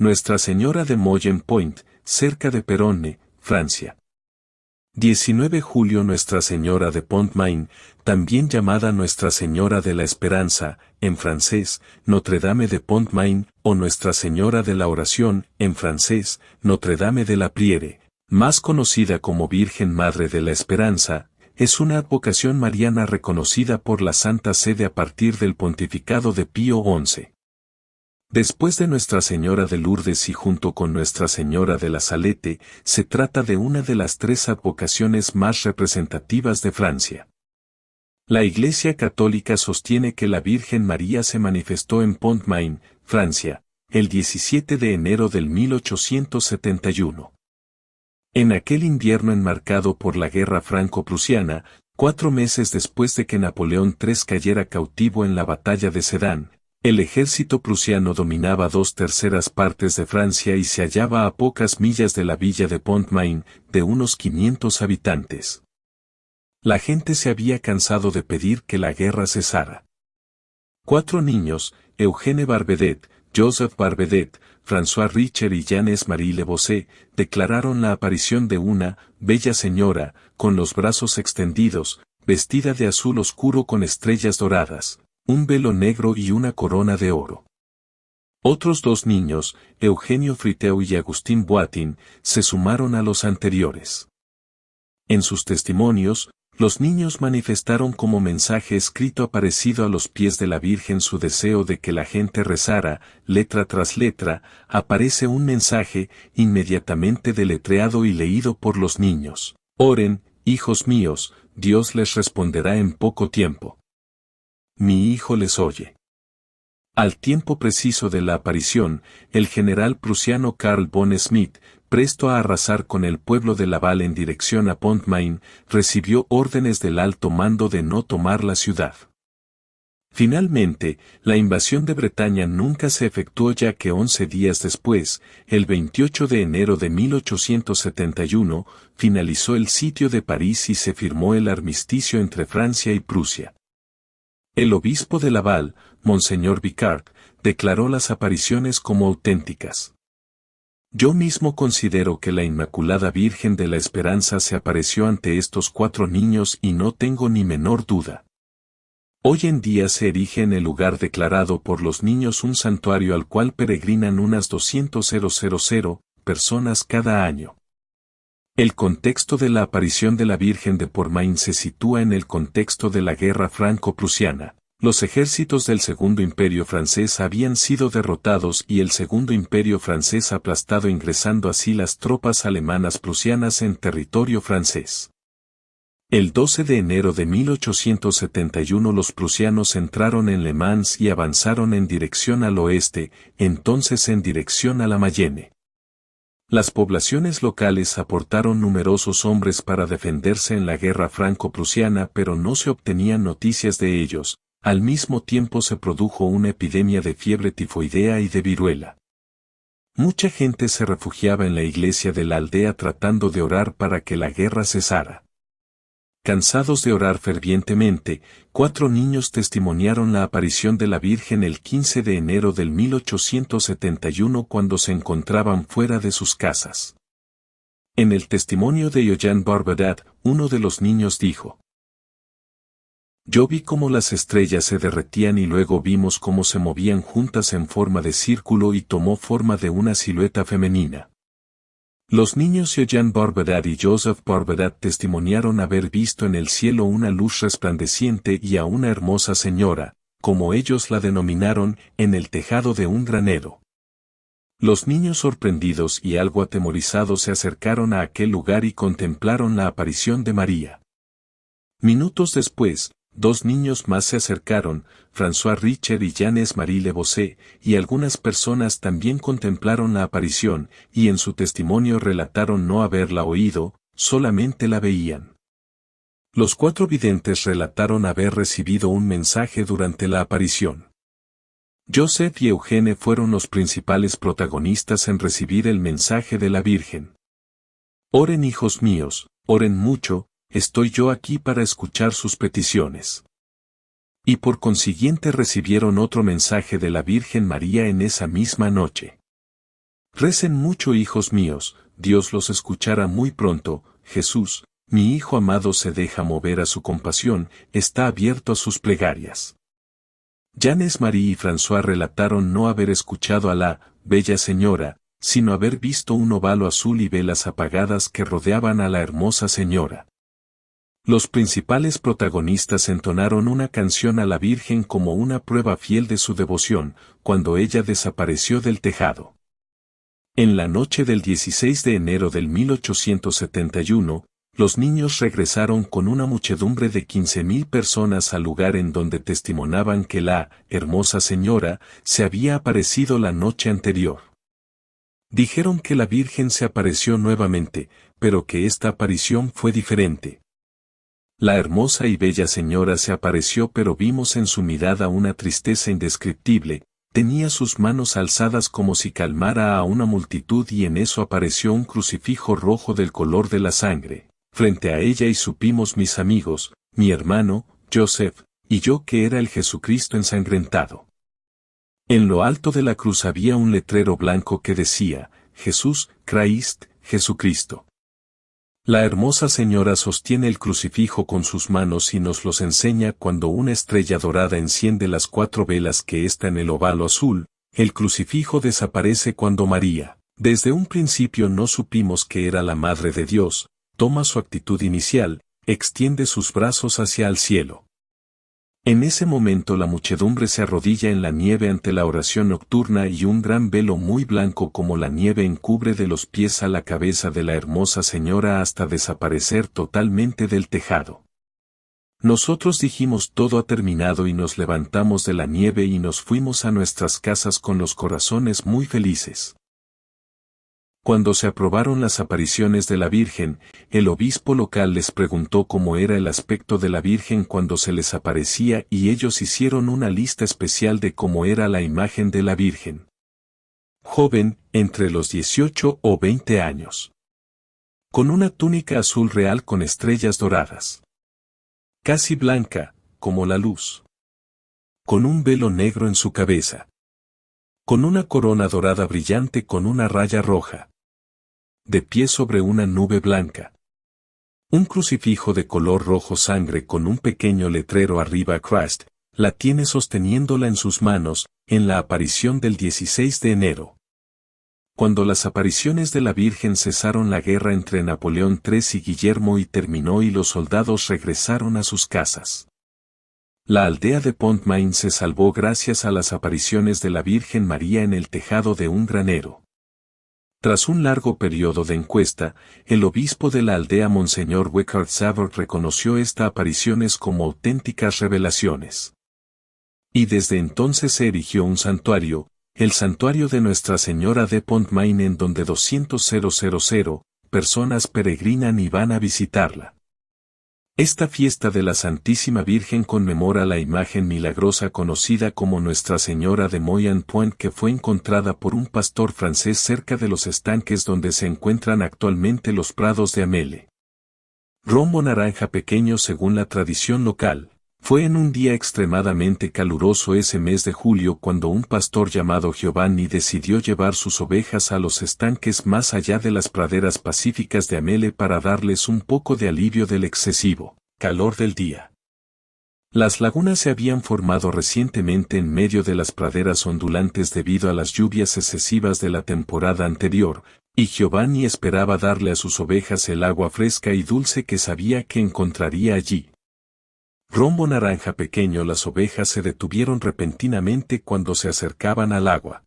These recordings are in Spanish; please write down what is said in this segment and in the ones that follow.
Nuestra Señora de Moyen Point, cerca de Peronne, Francia. 19 julio Nuestra Señora de Pontmain, también llamada Nuestra Señora de la Esperanza, en francés, Notre Dame de Pontmain, o Nuestra Señora de la Oración, en francés, Notre Dame de la Priere, más conocida como Virgen Madre de la Esperanza, es una advocación mariana reconocida por la Santa Sede a partir del pontificado de Pío XI. Después de Nuestra Señora de Lourdes y junto con Nuestra Señora de la Salete, se trata de una de las tres advocaciones más representativas de Francia. La Iglesia Católica sostiene que la Virgen María se manifestó en Pontmain, Francia, el 17 de enero del 1871. En aquel invierno enmarcado por la guerra franco-prusiana, cuatro meses después de que Napoleón III cayera cautivo en la batalla de Sedan, el ejército prusiano dominaba dos terceras partes de Francia y se hallaba a pocas millas de la villa de Pontmain, de unos 500 habitantes. La gente se había cansado de pedir que la guerra cesara. Cuatro niños, Eugene Barbedet, Joseph Barbedet, François Richer y Janes Marie Lebossé, declararon la aparición de una bella señora, con los brazos extendidos, vestida de azul oscuro con estrellas doradas un velo negro y una corona de oro. Otros dos niños, Eugenio Friteu y Agustín Boatin, se sumaron a los anteriores. En sus testimonios, los niños manifestaron como mensaje escrito aparecido a los pies de la Virgen su deseo de que la gente rezara, letra tras letra, aparece un mensaje, inmediatamente deletreado y leído por los niños. Oren, hijos míos, Dios les responderá en poco tiempo mi hijo les oye. Al tiempo preciso de la aparición, el general prusiano Karl von Schmidt, presto a arrasar con el pueblo de Laval en dirección a Pontmain, recibió órdenes del alto mando de no tomar la ciudad. Finalmente, la invasión de Bretaña nunca se efectuó ya que once días después, el 28 de enero de 1871, finalizó el sitio de París y se firmó el armisticio entre Francia y Prusia. El obispo de Laval, Monseñor Vicard, declaró las apariciones como auténticas. Yo mismo considero que la Inmaculada Virgen de la Esperanza se apareció ante estos cuatro niños y no tengo ni menor duda. Hoy en día se erige en el lugar declarado por los niños un santuario al cual peregrinan unas 200.000 personas cada año. El contexto de la aparición de la Virgen de Pormain se sitúa en el contexto de la guerra franco-prusiana. Los ejércitos del Segundo Imperio francés habían sido derrotados y el Segundo Imperio francés aplastado ingresando así las tropas alemanas prusianas en territorio francés. El 12 de enero de 1871 los prusianos entraron en Le Mans y avanzaron en dirección al oeste, entonces en dirección a la Mayenne. Las poblaciones locales aportaron numerosos hombres para defenderse en la guerra franco-prusiana pero no se obtenían noticias de ellos, al mismo tiempo se produjo una epidemia de fiebre tifoidea y de viruela. Mucha gente se refugiaba en la iglesia de la aldea tratando de orar para que la guerra cesara cansados de orar fervientemente, cuatro niños testimoniaron la aparición de la Virgen el 15 de enero del 1871 cuando se encontraban fuera de sus casas. En el testimonio de Yoyan Barbadat, uno de los niños dijo, Yo vi cómo las estrellas se derretían y luego vimos cómo se movían juntas en forma de círculo y tomó forma de una silueta femenina. Los niños Yoyan Barbedat y Joseph Barbedat testimoniaron haber visto en el cielo una luz resplandeciente y a una hermosa señora, como ellos la denominaron, en el tejado de un granero. Los niños sorprendidos y algo atemorizados se acercaron a aquel lugar y contemplaron la aparición de María. Minutos después, Dos niños más se acercaron, François Richer y Janes Marie Lebosé, y algunas personas también contemplaron la aparición, y en su testimonio relataron no haberla oído, solamente la veían. Los cuatro videntes relataron haber recibido un mensaje durante la aparición. Joseph y Eugene fueron los principales protagonistas en recibir el mensaje de la Virgen. Oren hijos míos, oren mucho, estoy yo aquí para escuchar sus peticiones. Y por consiguiente recibieron otro mensaje de la Virgen María en esa misma noche. Recen mucho, hijos míos, Dios los escuchará muy pronto, Jesús, mi Hijo amado se deja mover a su compasión, está abierto a sus plegarias. Janes Marie y François relataron no haber escuchado a la bella señora, sino haber visto un ovalo azul y velas apagadas que rodeaban a la hermosa señora. Los principales protagonistas entonaron una canción a la Virgen como una prueba fiel de su devoción, cuando ella desapareció del tejado. En la noche del 16 de enero del 1871, los niños regresaron con una muchedumbre de 15.000 personas al lugar en donde testimonaban que la hermosa señora se había aparecido la noche anterior. Dijeron que la Virgen se apareció nuevamente, pero que esta aparición fue diferente. La hermosa y bella señora se apareció pero vimos en su mirada una tristeza indescriptible, tenía sus manos alzadas como si calmara a una multitud y en eso apareció un crucifijo rojo del color de la sangre. Frente a ella y supimos mis amigos, mi hermano, Joseph, y yo que era el Jesucristo ensangrentado. En lo alto de la cruz había un letrero blanco que decía, Jesús, Christ, Jesucristo. La hermosa señora sostiene el crucifijo con sus manos y nos los enseña cuando una estrella dorada enciende las cuatro velas que está en el ovalo azul, el crucifijo desaparece cuando María, desde un principio no supimos que era la Madre de Dios, toma su actitud inicial, extiende sus brazos hacia el cielo. En ese momento la muchedumbre se arrodilla en la nieve ante la oración nocturna y un gran velo muy blanco como la nieve encubre de los pies a la cabeza de la hermosa señora hasta desaparecer totalmente del tejado. Nosotros dijimos todo ha terminado y nos levantamos de la nieve y nos fuimos a nuestras casas con los corazones muy felices. Cuando se aprobaron las apariciones de la Virgen, el obispo local les preguntó cómo era el aspecto de la Virgen cuando se les aparecía y ellos hicieron una lista especial de cómo era la imagen de la Virgen. Joven, entre los 18 o 20 años. Con una túnica azul real con estrellas doradas. Casi blanca, como la luz. Con un velo negro en su cabeza. Con una corona dorada brillante con una raya roja de pie sobre una nube blanca. Un crucifijo de color rojo sangre con un pequeño letrero arriba Christ, la tiene sosteniéndola en sus manos, en la aparición del 16 de enero. Cuando las apariciones de la Virgen cesaron la guerra entre Napoleón III y Guillermo y terminó y los soldados regresaron a sus casas. La aldea de Pontmain se salvó gracias a las apariciones de la Virgen María en el tejado de un granero. Tras un largo periodo de encuesta, el obispo de la aldea Monseñor Wickard Savard reconoció estas apariciones como auténticas revelaciones. Y desde entonces se erigió un santuario, el santuario de Nuestra Señora de Pontmain en donde 200,000 personas peregrinan y van a visitarla. Esta fiesta de la Santísima Virgen conmemora la imagen milagrosa conocida como Nuestra Señora de Moyen Point que fue encontrada por un pastor francés cerca de los estanques donde se encuentran actualmente los prados de Amele. Rombo naranja pequeño según la tradición local, fue en un día extremadamente caluroso ese mes de julio cuando un pastor llamado Giovanni decidió llevar sus ovejas a los estanques más allá de las praderas pacíficas de Amele para darles un poco de alivio del excesivo calor del día. Las lagunas se habían formado recientemente en medio de las praderas ondulantes debido a las lluvias excesivas de la temporada anterior, y Giovanni esperaba darle a sus ovejas el agua fresca y dulce que sabía que encontraría allí, Rombo naranja pequeño las ovejas se detuvieron repentinamente cuando se acercaban al agua.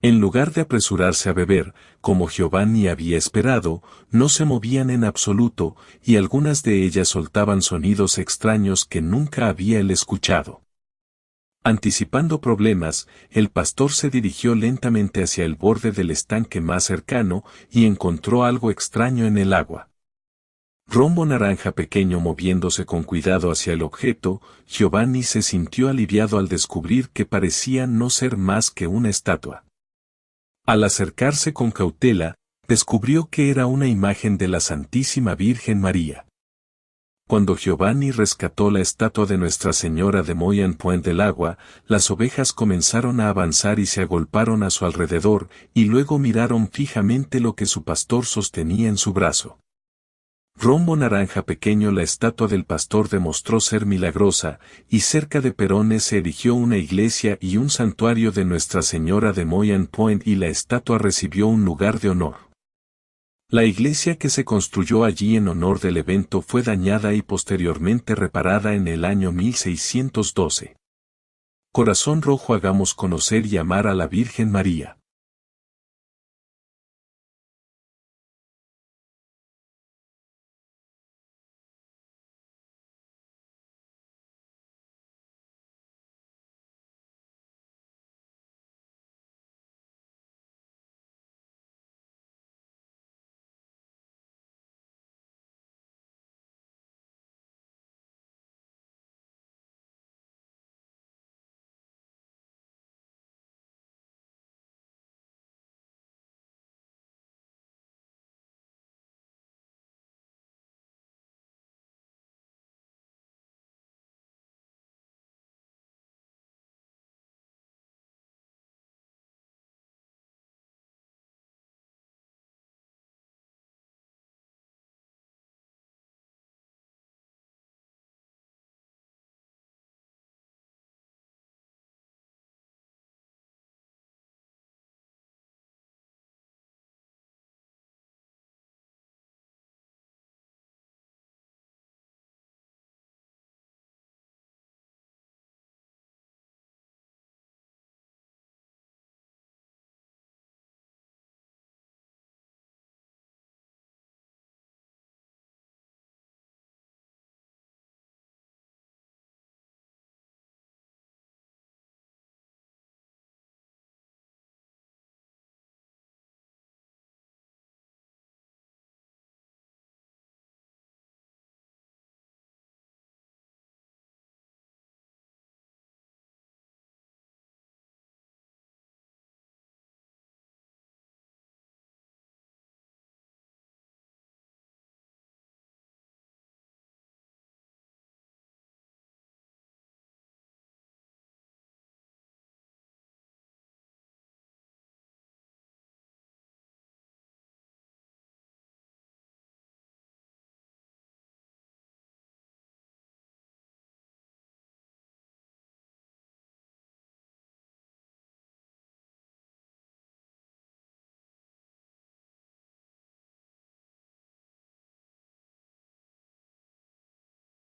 En lugar de apresurarse a beber, como Giovanni había esperado, no se movían en absoluto, y algunas de ellas soltaban sonidos extraños que nunca había él escuchado. Anticipando problemas, el pastor se dirigió lentamente hacia el borde del estanque más cercano y encontró algo extraño en el agua. Rombo naranja pequeño moviéndose con cuidado hacia el objeto, Giovanni se sintió aliviado al descubrir que parecía no ser más que una estatua. Al acercarse con cautela, descubrió que era una imagen de la Santísima Virgen María. Cuando Giovanni rescató la estatua de Nuestra Señora de Moyan Puente del Agua, las ovejas comenzaron a avanzar y se agolparon a su alrededor, y luego miraron fijamente lo que su pastor sostenía en su brazo. Rombo naranja pequeño la estatua del pastor demostró ser milagrosa, y cerca de Perones se erigió una iglesia y un santuario de Nuestra Señora de Moyan Point y la estatua recibió un lugar de honor. La iglesia que se construyó allí en honor del evento fue dañada y posteriormente reparada en el año 1612. Corazón Rojo hagamos conocer y amar a la Virgen María.